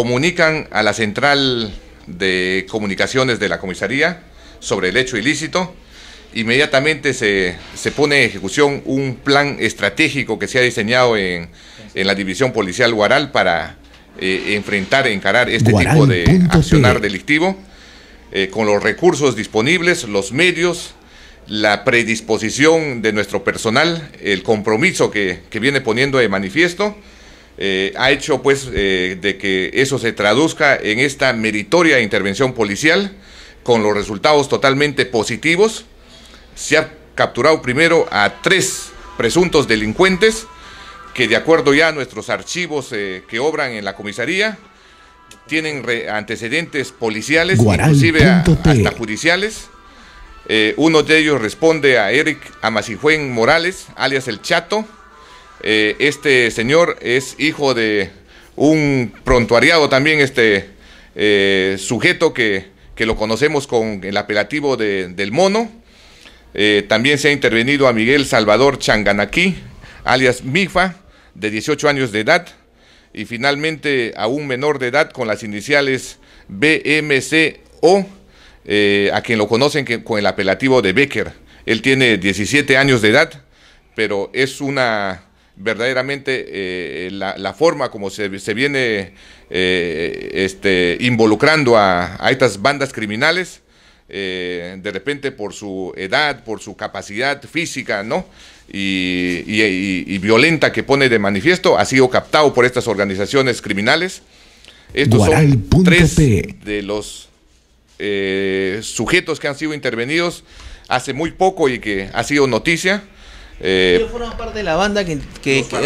comunican a la central de comunicaciones de la comisaría sobre el hecho ilícito. Inmediatamente se, pone en ejecución un plan estratégico que se ha diseñado en, la división policial Guaral para enfrentar eh, enfrentar, encarar este tipo de accionar delictivo eh, con los recursos disponibles, los medios, la predisposición de nuestro personal, el compromiso que, que viene poniendo de manifiesto. Eh, ha hecho pues eh, de que eso se traduzca en esta meritoria intervención policial con los resultados totalmente positivos. Se ha capturado primero a tres presuntos delincuentes que de acuerdo ya a nuestros archivos eh, que obran en la comisaría tienen antecedentes policiales, inclusive hasta judiciales. uno de ellos responde a Eric Amasijuén Morales, alias El Chato, eh, este señor es hijo de un prontuariado también, este eh, sujeto que, lo conocemos con el apelativo del mono. Eh, también se ha intervenido a Miguel Salvador Changanaquí, alias Mifa, de 18 años de edad, y finalmente a un menor de edad con las iniciales BMCO, a quien lo conocen con el apelativo de Becker. Él tiene 17 años de edad, pero es una verdaderamente eh, la, forma como se, viene eh, este, involucrando a, estas bandas criminales, eh, de repente por su edad, por su capacidad física, ¿no? Y, violenta que pone de manifiesto, ha sido captado por estas organizaciones criminales. Estos son tres de los sujetos que han sido intervenidos hace muy poco y que ha sido noticia eh, ellos forman parte de la banda que,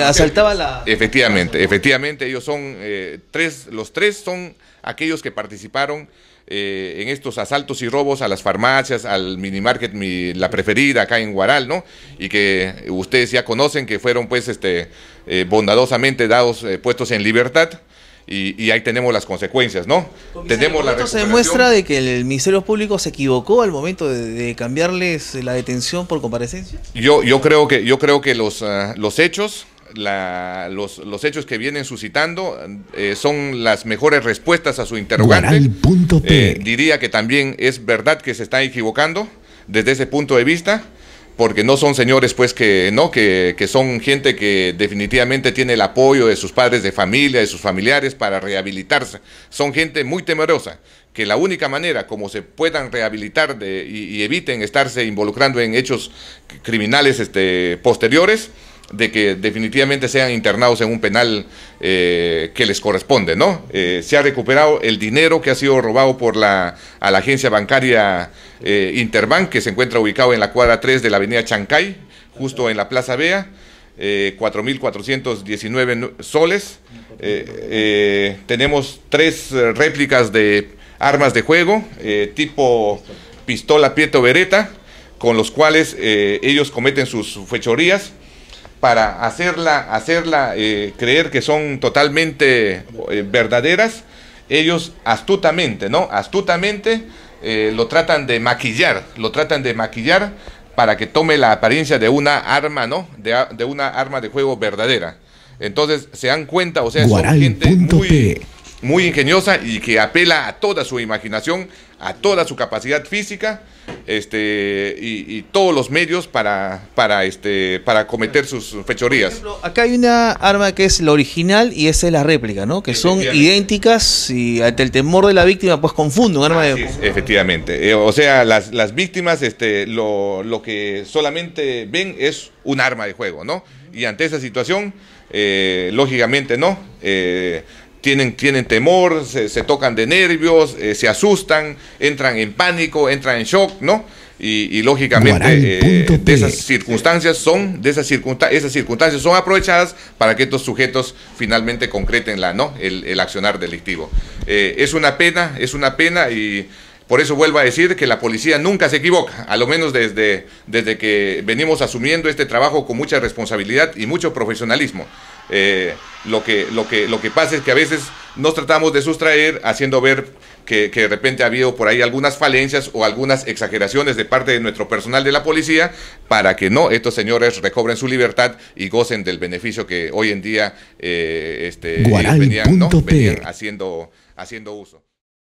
asaltaba la... Efectivamente, efectivamente, ellos son eh, tres, los tres son aquellos que participaron eh, en estos asaltos y robos a las farmacias, al minimarket, mi, la preferida acá en Guaral, ¿no? Y que ustedes ya conocen que fueron pues este bondadosamente dados, puestos en libertad. Y, ahí tenemos las consecuencias, ¿no? Tenemos la se demuestra de que el Ministerio Público se equivocó al momento de, cambiarles la detención por comparecencia. Yo, yo creo que, yo creo que los, ah, los hechos, la, los, los, hechos que vienen suscitando eh, son las mejores respuestas a su interrogante. Eh, diría que también es verdad que se están equivocando desde ese punto de vista porque no son señores pues que no que, son gente que definitivamente tiene el apoyo de sus padres de familia de sus familiares para rehabilitarse son gente muy temerosa que la única manera como se puedan rehabilitar de, y, eviten estarse involucrando en hechos criminales este, posteriores de que definitivamente sean internados en un penal eh, que les corresponde, ¿no? Eh, se ha recuperado el dinero que ha sido robado por la, a la agencia bancaria eh, Interbank, que se encuentra ubicado en la cuadra 3 de la avenida Chancay, justo en la Plaza Bea, 4.419 soles. tenemos tres réplicas de armas de juego, tipo pistola Pieto Beretta, con los cuales ellos cometen sus fechorías para hacerla, hacerla eh, creer que son totalmente eh, verdaderas, ellos astutamente, ¿no? Astutamente eh, lo tratan de maquillar, lo tratan de maquillar para que tome la apariencia de una arma, ¿no? De, una arma de juego verdadera. Entonces se dan cuenta, o sea, son gente muy muy ingeniosa y que apela a toda su imaginación, a toda su capacidad física este, y, todos los medios para, para, este, para cometer sus fechorías. Por ejemplo, acá hay una arma que es la original y esa es la réplica, ¿no? que son idénticas y ante el temor de la víctima pues confundo un arma de... Es, efectivamente, eh, o sea, las, las víctimas este, lo, lo que solamente ven es un arma de juego, ¿no? Y ante esa situación, eh, lógicamente, ¿no? Eh, tienen, temor, se, tocan de nervios, eh, se asustan, entran en pánico, entran en shock, ¿no? Y, lógicamente eh, esas circunstancias son de esas, circunstancias son aprovechadas para que estos sujetos finalmente concreten la no el, accionar delictivo eh, es una pena es una pena y por eso vuelvo a decir que la policía nunca se equivoca, a lo menos desde, desde que venimos asumiendo este trabajo con mucha responsabilidad y mucho profesionalismo. Eh, lo que, lo, que, lo que pasa es que a veces nos tratamos de sustraer haciendo ver que, de repente ha habido por ahí algunas falencias o algunas exageraciones de parte de nuestro personal de la policía para que no, estos señores recobren su libertad y gocen del beneficio que hoy en día eh, este, venían, haciendo, haciendo uso.